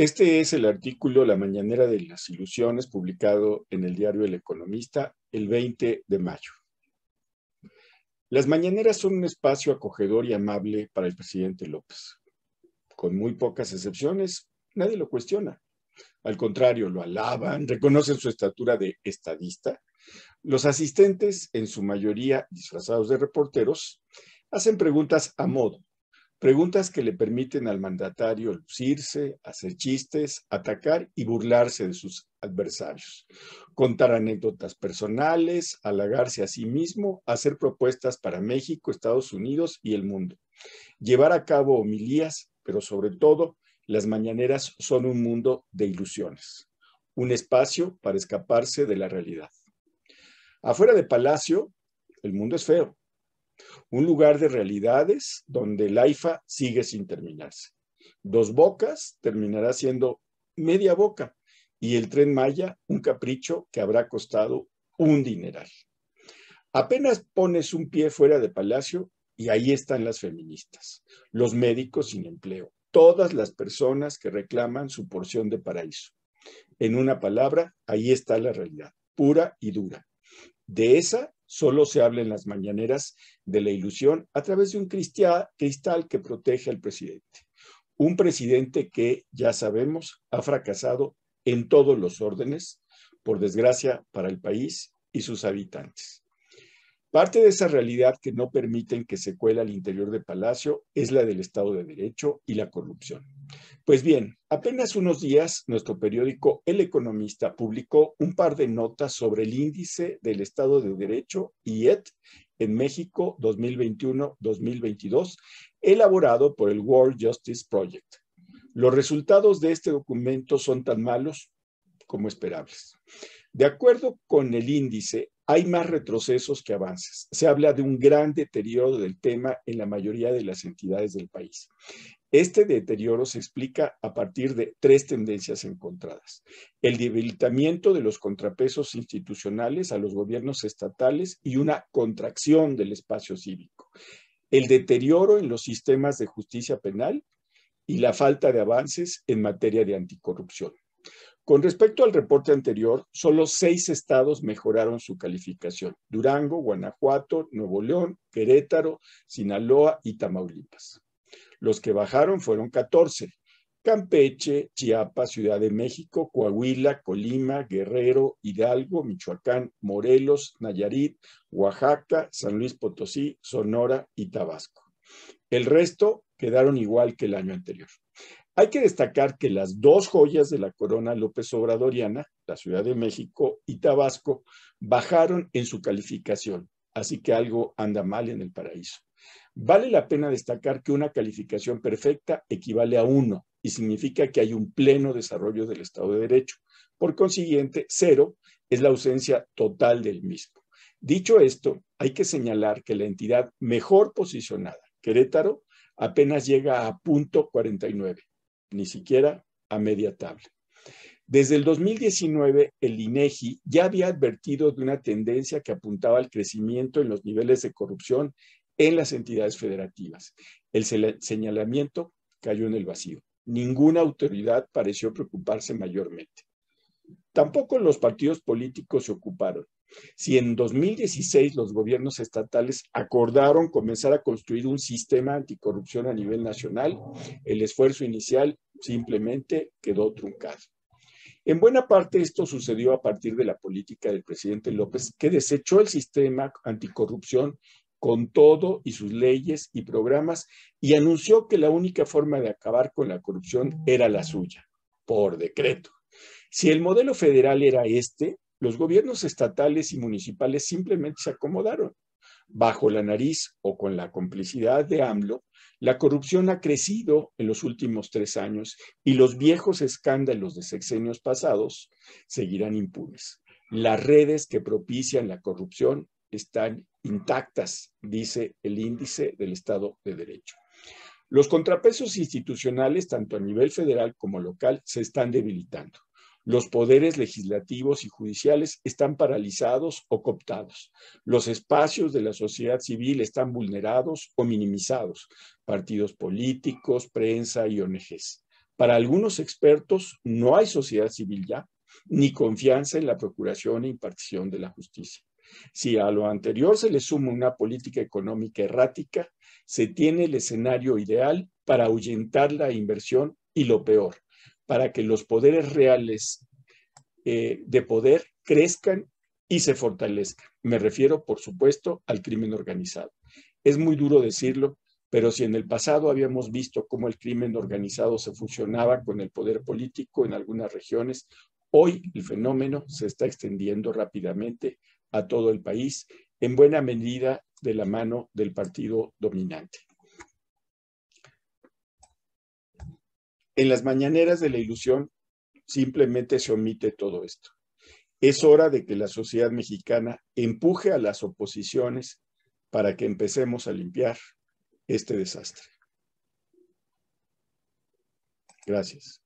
Este es el artículo La Mañanera de las Ilusiones, publicado en el diario El Economista el 20 de mayo. Las mañaneras son un espacio acogedor y amable para el presidente López. Con muy pocas excepciones, nadie lo cuestiona. Al contrario, lo alaban, reconocen su estatura de estadista. Los asistentes, en su mayoría disfrazados de reporteros, hacen preguntas a modo, Preguntas que le permiten al mandatario lucirse, hacer chistes, atacar y burlarse de sus adversarios, contar anécdotas personales, halagarse a sí mismo, hacer propuestas para México, Estados Unidos y el mundo, llevar a cabo homilías, pero sobre todo, las mañaneras son un mundo de ilusiones, un espacio para escaparse de la realidad. Afuera de Palacio, el mundo es feo, un lugar de realidades donde el AIFA sigue sin terminarse. Dos Bocas terminará siendo media boca y el tren Maya un capricho que habrá costado un dineral. Apenas pones un pie fuera de Palacio y ahí están las feministas, los médicos sin empleo, todas las personas que reclaman su porción de paraíso. En una palabra, ahí está la realidad, pura y dura. De esa solo se habla en las mañaneras de la ilusión a través de un cristal que protege al presidente. Un presidente que, ya sabemos, ha fracasado en todos los órdenes, por desgracia para el país y sus habitantes. Parte de esa realidad que no permiten que se cuela al interior de Palacio es la del Estado de Derecho y la corrupción. Pues bien, apenas unos días nuestro periódico El Economista publicó un par de notas sobre el índice del Estado de Derecho, Et en México 2021-2022, elaborado por el World Justice Project. Los resultados de este documento son tan malos como esperables. De acuerdo con el índice, hay más retrocesos que avances. Se habla de un gran deterioro del tema en la mayoría de las entidades del país. Este deterioro se explica a partir de tres tendencias encontradas. El debilitamiento de los contrapesos institucionales a los gobiernos estatales y una contracción del espacio cívico. El deterioro en los sistemas de justicia penal y la falta de avances en materia de anticorrupción. Con respecto al reporte anterior, solo seis estados mejoraron su calificación. Durango, Guanajuato, Nuevo León, Querétaro, Sinaloa y Tamaulipas. Los que bajaron fueron 14. Campeche, Chiapas, Ciudad de México, Coahuila, Colima, Guerrero, Hidalgo, Michoacán, Morelos, Nayarit, Oaxaca, San Luis Potosí, Sonora y Tabasco. El resto quedaron igual que el año anterior. Hay que destacar que las dos joyas de la corona López Obradoriana, la Ciudad de México y Tabasco, bajaron en su calificación, así que algo anda mal en el paraíso. Vale la pena destacar que una calificación perfecta equivale a uno y significa que hay un pleno desarrollo del Estado de Derecho. Por consiguiente, cero es la ausencia total del mismo. Dicho esto, hay que señalar que la entidad mejor posicionada, Querétaro, apenas llega a punto 49, ni siquiera a media tabla. Desde el 2019, el INEGI e ya había advertido de una tendencia que apuntaba al crecimiento en los niveles de corrupción en las entidades federativas. El señalamiento cayó en el vacío. Ninguna autoridad pareció preocuparse mayormente. Tampoco los partidos políticos se ocuparon. Si en 2016 los gobiernos estatales acordaron comenzar a construir un sistema anticorrupción a nivel nacional, el esfuerzo inicial simplemente quedó truncado. En buena parte esto sucedió a partir de la política del presidente López, que desechó el sistema anticorrupción con todo y sus leyes y programas y anunció que la única forma de acabar con la corrupción era la suya, por decreto. Si el modelo federal era este, los gobiernos estatales y municipales simplemente se acomodaron. Bajo la nariz o con la complicidad de AMLO, la corrupción ha crecido en los últimos tres años y los viejos escándalos de sexenios pasados seguirán impunes. Las redes que propician la corrupción están intactas, dice el índice del Estado de Derecho. Los contrapesos institucionales, tanto a nivel federal como local, se están debilitando. Los poderes legislativos y judiciales están paralizados o cooptados. Los espacios de la sociedad civil están vulnerados o minimizados. Partidos políticos, prensa y ONGs. Para algunos expertos, no hay sociedad civil ya, ni confianza en la procuración e impartición de la justicia. Si a lo anterior se le suma una política económica errática, se tiene el escenario ideal para ahuyentar la inversión y lo peor, para que los poderes reales eh, de poder crezcan y se fortalezcan. Me refiero, por supuesto, al crimen organizado. Es muy duro decirlo, pero si en el pasado habíamos visto cómo el crimen organizado se funcionaba con el poder político en algunas regiones, hoy el fenómeno se está extendiendo rápidamente a todo el país, en buena medida de la mano del partido dominante. En las mañaneras de la ilusión simplemente se omite todo esto. Es hora de que la sociedad mexicana empuje a las oposiciones para que empecemos a limpiar este desastre. Gracias.